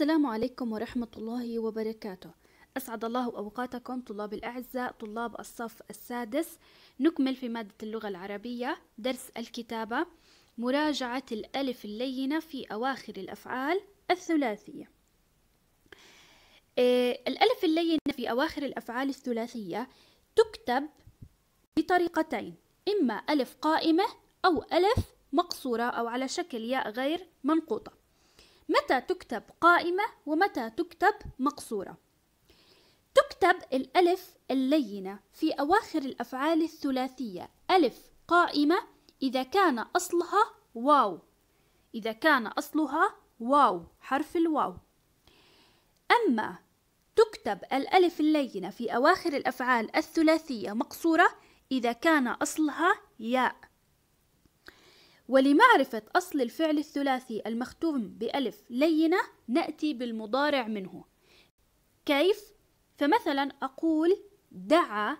السلام عليكم ورحمة الله وبركاته أسعد الله أوقاتكم طلاب الأعزاء طلاب الصف السادس نكمل في مادة اللغة العربية درس الكتابة مراجعة الألف اللينة في أواخر الأفعال الثلاثية إيه، الألف اللينة في أواخر الأفعال الثلاثية تكتب بطريقتين إما ألف قائمة أو ألف مقصورة أو على شكل ياء غير منقوطة متى تكتب قائمة ومتى تكتب مقصورة تكتب الألف اللينة في أواخر الأفعال الثلاثية ألف قائمة إذا كان أصلها واو إذا كان أصلها واو حرف الواو أما تكتب الألف اللينة في أواخر الأفعال الثلاثية مقصورة إذا كان أصلها ياء ولمعرفة أصل الفعل الثلاثي المختوم بألف لينة نأتي بالمضارع منه كيف؟ فمثلا أقول دعا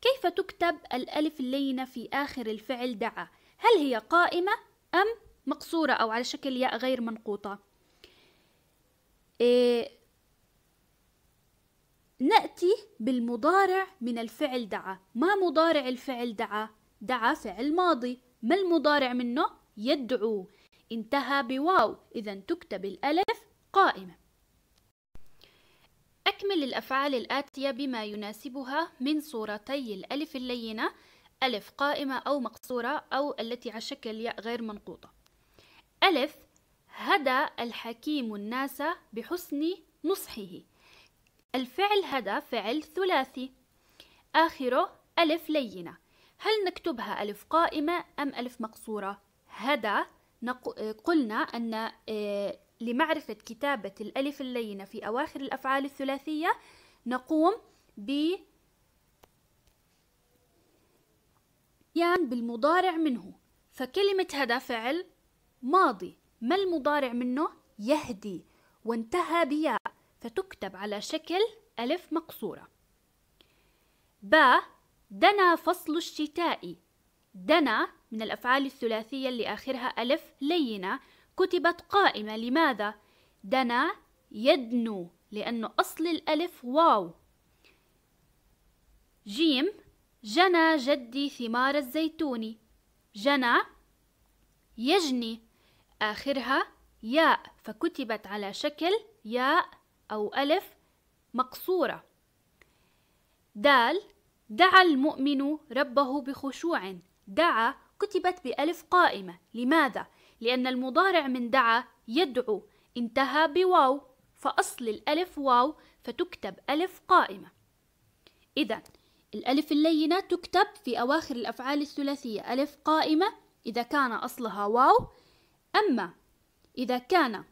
كيف تكتب الألف اللينة في آخر الفعل دعا؟ هل هي قائمة أم مقصورة أو على شكل ياء غير منقوطة؟ إيه نأتي بالمضارع من الفعل دعا ما مضارع الفعل دعا؟ دعا فعل ماضي ما المضارع منه يدعو انتهى بواو إذا تكتب الألف قائمة أكمل الأفعال الآتية بما يناسبها من صورتي الألف اللينة ألف قائمة أو مقصورة أو التي على شكل ياء غير منقوطة ألف هدى الحكيم الناس بحسن نصحه الفعل هدى فعل ثلاثي آخره ألف لينة هل نكتبها ألف قائمة أم ألف مقصورة؟ هذا قلنا أن آه، لمعرفة كتابة الألف اللينة في أواخر الأفعال الثلاثية نقوم ب بالمضارع منه فكلمة هدى فعل ماضي ما المضارع منه؟ يهدي وانتهى بياء فتكتب على شكل ألف مقصورة با دنا فصل الشتاء دنا من الأفعال الثلاثية اللي آخرها ألف لينة كتبت قائمة لماذا؟ دنا يدنو لأنه أصل الألف واو جيم جنى جدي ثمار الزيتون جنى يجني آخرها ياء فكتبت على شكل ياء أو ألف مقصورة دال دعا المؤمن ربه بخشوع دعا كتبت بألف قائمة لماذا؟ لأن المضارع من دعا يدعو انتهى بواو فأصل الألف واو فتكتب ألف قائمة إذا الألف اللينة تكتب في أواخر الأفعال الثلاثية ألف قائمة إذا كان أصلها واو أما إذا كان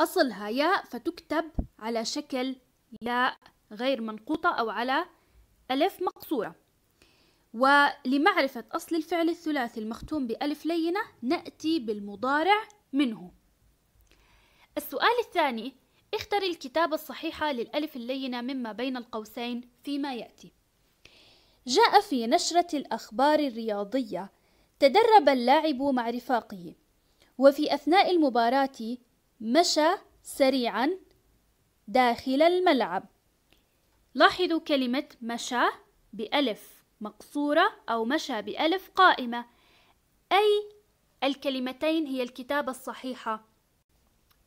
أصلها ياء فتكتب على شكل ياء غير منقوطة أو على ألف مقصورة ولمعرفة أصل الفعل الثلاثي المختوم بألف لينة نأتي بالمضارع منه السؤال الثاني اختر الكتابة الصحيحة للألف اللينة مما بين القوسين فيما يأتي جاء في نشرة الأخبار الرياضية تدرب اللاعب مع رفاقه وفي أثناء المباراة مشى سريعا داخل الملعب لاحظوا كلمة مشى بألف مقصورة أو مشى بألف قائمة أي الكلمتين هي الكتابة الصحيحة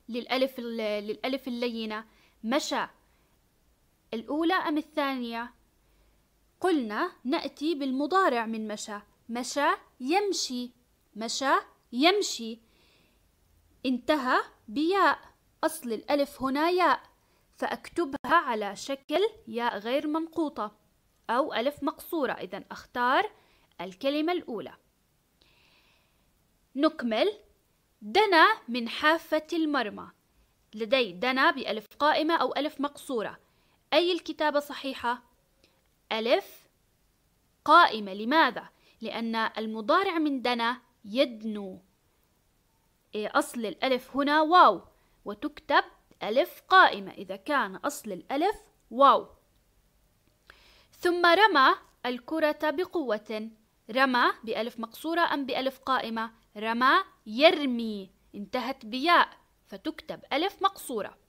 للألف, للألف اللينة مشى الأولى أم الثانية قلنا نأتي بالمضارع من مشى مشى يمشي مشى يمشي انتهى بياء أصل الألف هنا ياء فأكتبها على شكل ياء غير منقوطة أو ألف مقصورة إذا أختار الكلمة الأولى نكمل دنا من حافة المرمى لدي دنا بألف قائمة أو ألف مقصورة أي الكتابة صحيحة؟ ألف قائمة لماذا؟ لأن المضارع من دنا يدنو إيه، أصل الألف هنا واو وتكتب الألف قائمة إذا كان أصل الألف واو ثم رمى الكرة بقوة رمى بألف مقصورة أم بألف قائمة رمى يرمي انتهت بياء فتكتب ألف مقصورة